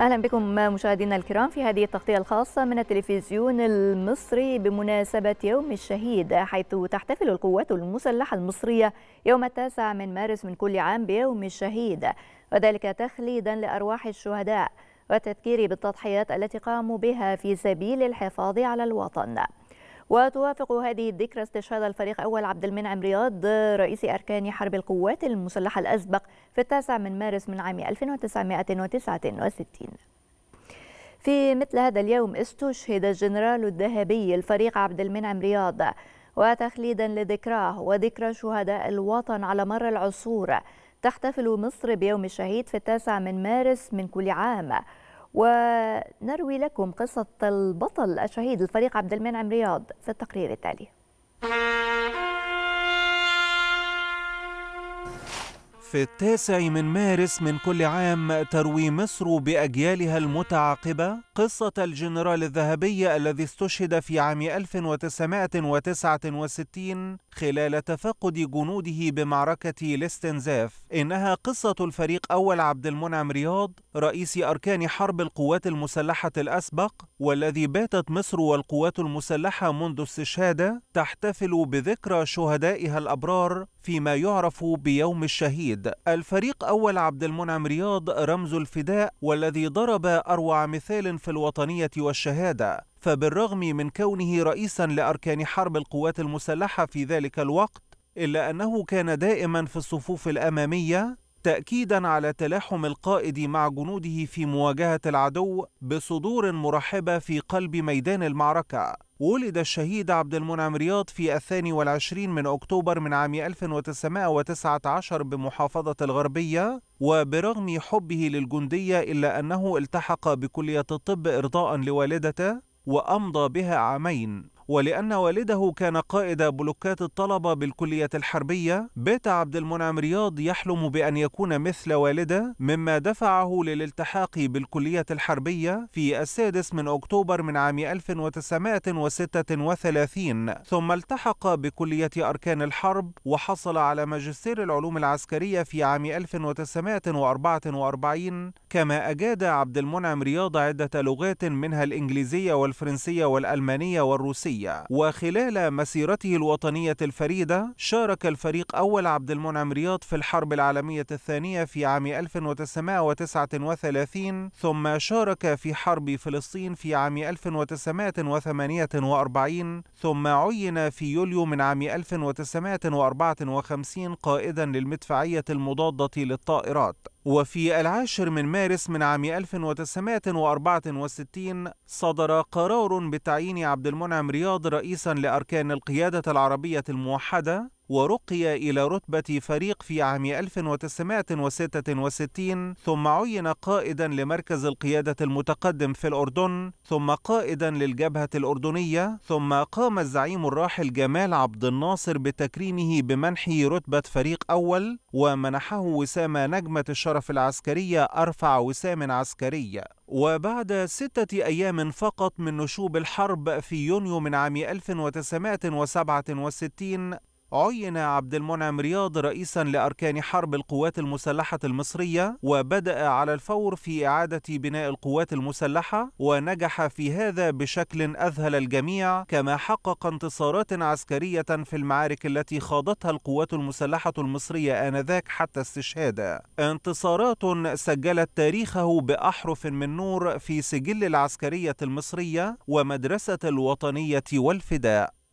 اهلا بكم مشاهدينا الكرام في هذه التغطيه الخاصه من التلفزيون المصري بمناسبه يوم الشهيد حيث تحتفل القوات المسلحه المصريه يوم التاسع من مارس من كل عام بيوم الشهيد وذلك تخليدا لارواح الشهداء والتذكير بالتضحيات التي قاموا بها في سبيل الحفاظ على الوطن وتوافق هذه الذكرى استشهاد الفريق أول عبد المنعم رياض رئيس أركان حرب القوات المسلحة الأسبق في التاسع من مارس من عام 1969 في مثل هذا اليوم استشهد الجنرال الذهبي الفريق عبد المنعم رياض وتخليدا لذكراه وذكرى شهداء الوطن على مر العصور تحتفل مصر بيوم الشهيد في التاسع من مارس من كل عام ونروي لكم قصة البطل الشهيد الفريق عبد المنعم رياض في التقرير التالي. في التاسع من مارس من كل عام تروي مصر بأجيالها المتعاقبة قصة الجنرال الذهبي الذي استشهد في عام 1969 خلال تفقد جنوده بمعركة الاستنزاف إنها قصة الفريق أول عبد المنعم رياض رئيس أركان حرب القوات المسلحة الأسبق والذي باتت مصر والقوات المسلحة منذ استشهاده تحتفل بذكرى شهدائها الأبرار فيما يعرف بيوم الشهيد الفريق أول عبد المنعم رياض رمز الفداء والذي ضرب أروع مثال في الوطنية والشهادة فبالرغم من كونه رئيسا لأركان حرب القوات المسلحة في ذلك الوقت إلا أنه كان دائما في الصفوف الأمامية تأكيدا على تلاحم القائد مع جنوده في مواجهة العدو بصدور مرحبة في قلب ميدان المعركة ولد الشهيد عبد المنعم رياض في الثاني والعشرين من أكتوبر من عام 1919 بمحافظة الغربية وبرغم حبه للجندية إلا أنه التحق بكلية الطب إرضاء لوالدته وأمضى بها عامين ولأن والده كان قائد بلوكات الطلبة بالكلية الحربية بات عبد المنعم رياض يحلم بأن يكون مثل والده مما دفعه للالتحاق بالكلية الحربية في السادس من أكتوبر من عام 1936 ثم التحق بكلية أركان الحرب وحصل على ماجستير العلوم العسكرية في عام 1944 كما أجاد عبد المنعم رياض عدة لغات منها الإنجليزية والفرنسية والألمانية والروسية الوطنية وخلال مسيرته الوطنية الفريدة شارك الفريق أول عبد المنعم رياض في الحرب العالمية الثانية في عام 1939 ثم شارك في حرب فلسطين في عام 1948 ثم عين في يوليو من عام 1954 قائدا للمدفعية المضادة للطائرات وفي العاشر من مارس من عام 1964 صدر قرار بتعيين عبد المنعم رياض رئيسا لأركان القيادة العربية الموحدة ورقي إلى رتبة فريق في عام 1966 ثم عين قائدا لمركز القيادة المتقدم في الأردن ثم قائدا للجبهة الأردنية ثم قام الزعيم الراحل جمال عبد الناصر بتكريمه بمنحه رتبة فريق أول ومنحه وسام نجمة الشرف العسكرية أرفع وسام عسكرية وبعد ستة أيام فقط من نشوب الحرب في يونيو من عام 1967 عين عبد المنعم رياض رئيسا لأركان حرب القوات المسلحة المصرية وبدأ على الفور في إعادة بناء القوات المسلحة ونجح في هذا بشكل أذهل الجميع كما حقق انتصارات عسكرية في المعارك التي خاضتها القوات المسلحة المصرية آنذاك حتى استشهاده انتصارات سجلت تاريخه بأحرف من نور في سجل العسكرية المصرية ومدرسة الوطنية والفداء